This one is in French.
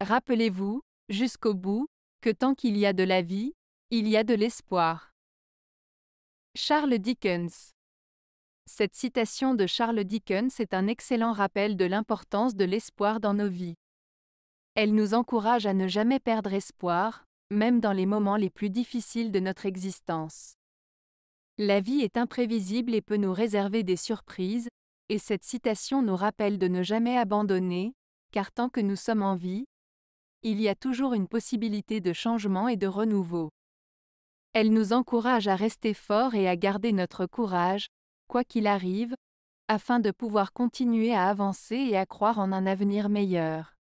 Rappelez-vous, jusqu'au bout, que tant qu'il y a de la vie, il y a de l'espoir. Charles Dickens Cette citation de Charles Dickens est un excellent rappel de l'importance de l'espoir dans nos vies. Elle nous encourage à ne jamais perdre espoir, même dans les moments les plus difficiles de notre existence. La vie est imprévisible et peut nous réserver des surprises, et cette citation nous rappelle de ne jamais abandonner, car tant que nous sommes en vie, il y a toujours une possibilité de changement et de renouveau. Elle nous encourage à rester forts et à garder notre courage, quoi qu'il arrive, afin de pouvoir continuer à avancer et à croire en un avenir meilleur.